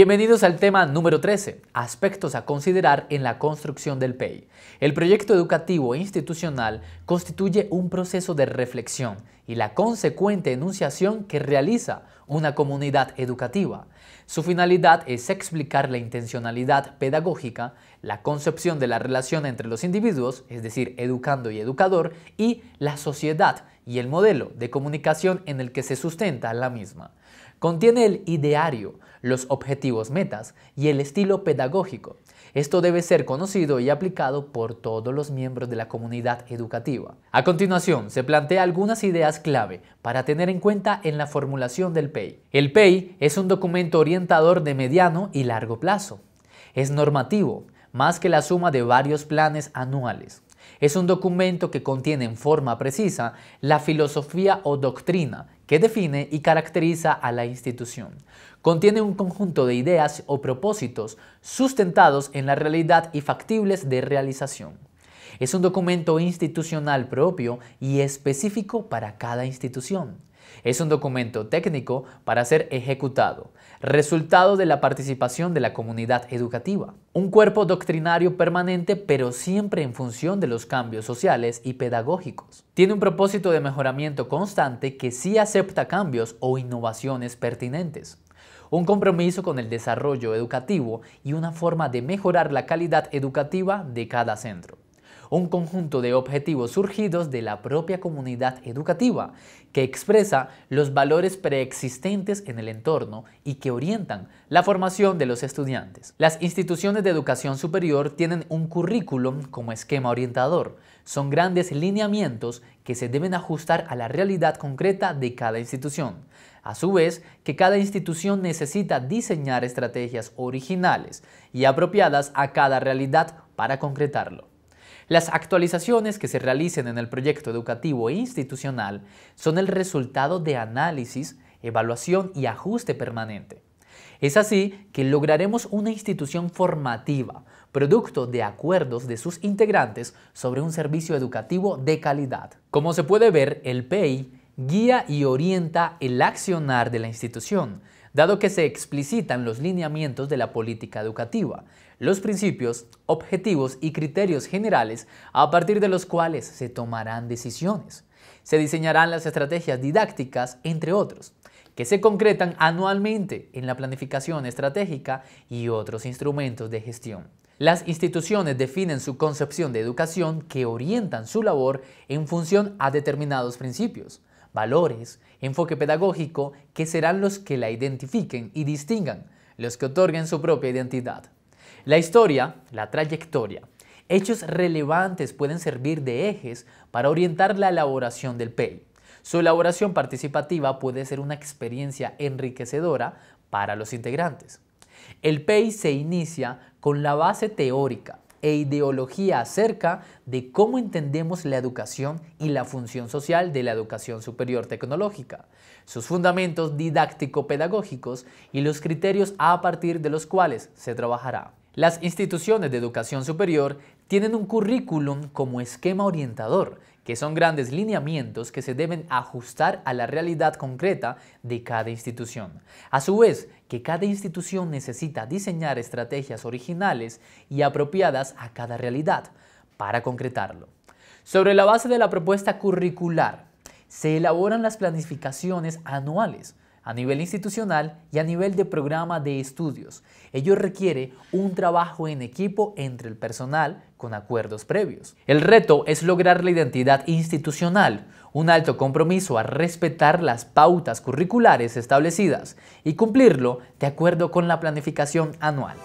Bienvenidos al tema número 13, aspectos a considerar en la construcción del PEI. El proyecto educativo e institucional constituye un proceso de reflexión y la consecuente enunciación que realiza una comunidad educativa. Su finalidad es explicar la intencionalidad pedagógica, la concepción de la relación entre los individuos, es decir, educando y educador, y la sociedad y el modelo de comunicación en el que se sustenta la misma. Contiene el ideario, los objetivos metas y el estilo pedagógico. Esto debe ser conocido y aplicado por todos los miembros de la comunidad educativa. A continuación, se plantea algunas ideas clave para tener en cuenta en la formulación del PEI. El PEI es un documento orientador de mediano y largo plazo. Es normativo, más que la suma de varios planes anuales. Es un documento que contiene en forma precisa la filosofía o doctrina que define y caracteriza a la institución. Contiene un conjunto de ideas o propósitos sustentados en la realidad y factibles de realización. Es un documento institucional propio y específico para cada institución. Es un documento técnico para ser ejecutado, resultado de la participación de la comunidad educativa. Un cuerpo doctrinario permanente pero siempre en función de los cambios sociales y pedagógicos. Tiene un propósito de mejoramiento constante que sí acepta cambios o innovaciones pertinentes un compromiso con el desarrollo educativo y una forma de mejorar la calidad educativa de cada centro un conjunto de objetivos surgidos de la propia comunidad educativa, que expresa los valores preexistentes en el entorno y que orientan la formación de los estudiantes. Las instituciones de educación superior tienen un currículum como esquema orientador. Son grandes lineamientos que se deben ajustar a la realidad concreta de cada institución. A su vez, que cada institución necesita diseñar estrategias originales y apropiadas a cada realidad para concretarlo. Las actualizaciones que se realicen en el proyecto educativo e institucional son el resultado de análisis, evaluación y ajuste permanente. Es así que lograremos una institución formativa, producto de acuerdos de sus integrantes sobre un servicio educativo de calidad. Como se puede ver, el PEI guía y orienta el accionar de la institución, dado que se explicitan los lineamientos de la política educativa, los principios, objetivos y criterios generales a partir de los cuales se tomarán decisiones. Se diseñarán las estrategias didácticas, entre otros, que se concretan anualmente en la planificación estratégica y otros instrumentos de gestión. Las instituciones definen su concepción de educación que orientan su labor en función a determinados principios valores, enfoque pedagógico que serán los que la identifiquen y distingan, los que otorguen su propia identidad. La historia, la trayectoria, hechos relevantes pueden servir de ejes para orientar la elaboración del PEI. Su elaboración participativa puede ser una experiencia enriquecedora para los integrantes. El PEI se inicia con la base teórica, e ideología acerca de cómo entendemos la educación y la función social de la educación superior tecnológica, sus fundamentos didáctico-pedagógicos y los criterios a partir de los cuales se trabajará. Las instituciones de educación superior tienen un currículum como esquema orientador que son grandes lineamientos que se deben ajustar a la realidad concreta de cada institución. A su vez, que cada institución necesita diseñar estrategias originales y apropiadas a cada realidad para concretarlo. Sobre la base de la propuesta curricular, se elaboran las planificaciones anuales, a nivel institucional y a nivel de programa de estudios. Ello requiere un trabajo en equipo entre el personal con acuerdos previos. El reto es lograr la identidad institucional, un alto compromiso a respetar las pautas curriculares establecidas y cumplirlo de acuerdo con la planificación anual.